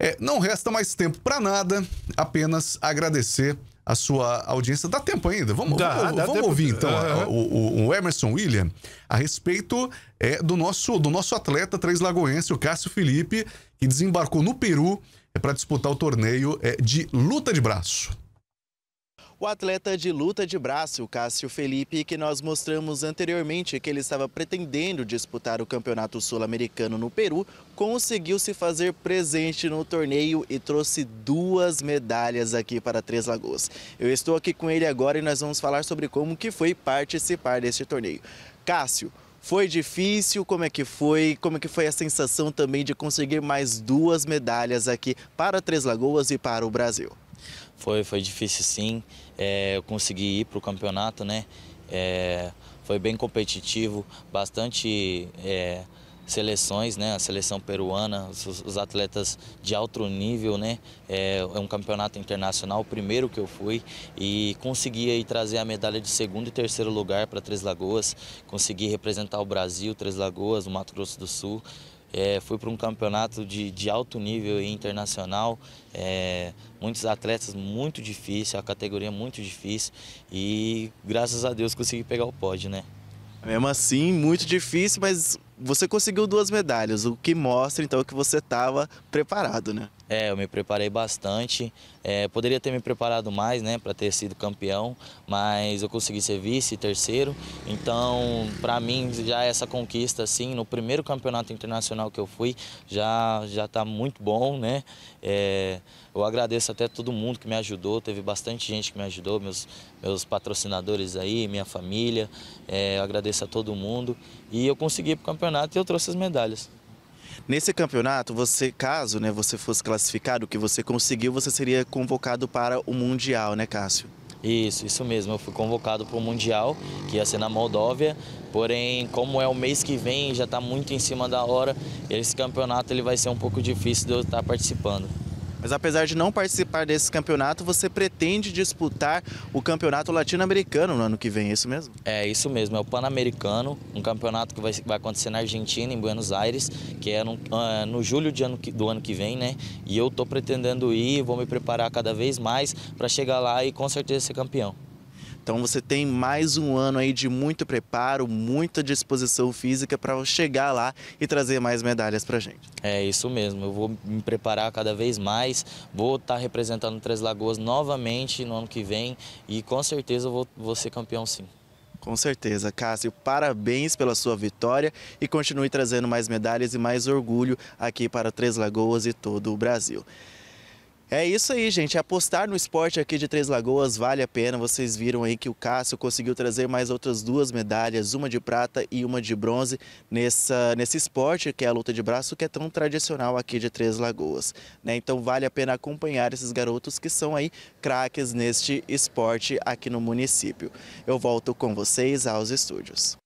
É, não resta mais tempo para nada, apenas agradecer a sua audiência. Dá tempo ainda. Vamos, dá, vamos, dá vamos ouvir então uhum. o, o, Emerson William a respeito é, do, nosso, do nosso atleta Três Lagoense, o Cássio Felipe, que desembarcou no Peru é, para disputar o torneio é, de luta de braço. O atleta de luta de braço, Cássio Felipe, que nós mostramos anteriormente que ele estava pretendendo disputar o Campeonato Sul-Americano no Peru, conseguiu se fazer presente no torneio e trouxe duas medalhas aqui para Três Lagoas. Eu estou aqui com ele agora e nós vamos falar sobre como que foi participar deste torneio. Cássio, foi difícil? Como é que foi? Como é que foi a sensação também de conseguir mais duas medalhas aqui para Três Lagoas e para o Brasil? Foi, foi difícil sim. É, eu consegui ir para o campeonato, né? É, foi bem competitivo, bastante é, seleções, né? A seleção peruana, os, os atletas de alto nível, né? É, é, um campeonato internacional, o primeiro que eu fui e consegui aí trazer a medalha de segundo e terceiro lugar para Três Lagoas, consegui representar o Brasil, Três Lagoas, o Mato Grosso do Sul. É, fui para um campeonato de, de alto nível internacional, é, muitos atletas muito difícil, a categoria muito difícil e graças a Deus consegui pegar o pódio, né? Mesmo assim, muito difícil, mas você conseguiu duas medalhas, o que mostra então que você estava preparado, né? É, eu me preparei bastante. É, poderia ter me preparado mais, né, para ter sido campeão, mas eu consegui ser vice, terceiro. Então, para mim, já essa conquista, assim, no primeiro campeonato internacional que eu fui, já já está muito bom, né? É, eu agradeço até todo mundo que me ajudou, teve bastante gente que me ajudou, meus meus patrocinadores aí, minha família. É, eu agradeço a todo mundo e eu consegui ir pro campeonato campeonato e eu trouxe as medalhas. Nesse campeonato, você, caso né, você fosse classificado, o que você conseguiu, você seria convocado para o Mundial, né, Cássio? Isso, isso mesmo. Eu fui convocado para o Mundial, que ia ser na Moldóvia. Porém, como é o mês que vem, já está muito em cima da hora, esse campeonato ele vai ser um pouco difícil de eu estar participando. Mas apesar de não participar desse campeonato, você pretende disputar o campeonato latino-americano no ano que vem, é isso mesmo? É, isso mesmo. É o Pan-Americano, um campeonato que vai, vai acontecer na Argentina, em Buenos Aires, que é no, uh, no julho de ano, do ano que vem, né? E eu estou pretendendo ir, vou me preparar cada vez mais para chegar lá e com certeza ser campeão. Então você tem mais um ano aí de muito preparo, muita disposição física para chegar lá e trazer mais medalhas para gente. É isso mesmo, eu vou me preparar cada vez mais, vou estar tá representando Três Lagoas novamente no ano que vem e com certeza eu vou, vou ser campeão sim. Com certeza, Cássio, parabéns pela sua vitória e continue trazendo mais medalhas e mais orgulho aqui para Três Lagoas e todo o Brasil. É isso aí, gente. Apostar no esporte aqui de Três Lagoas vale a pena. Vocês viram aí que o Cássio conseguiu trazer mais outras duas medalhas, uma de prata e uma de bronze, nessa, nesse esporte que é a luta de braço, que é tão tradicional aqui de Três Lagoas. Né? Então vale a pena acompanhar esses garotos que são aí craques neste esporte aqui no município. Eu volto com vocês aos estúdios.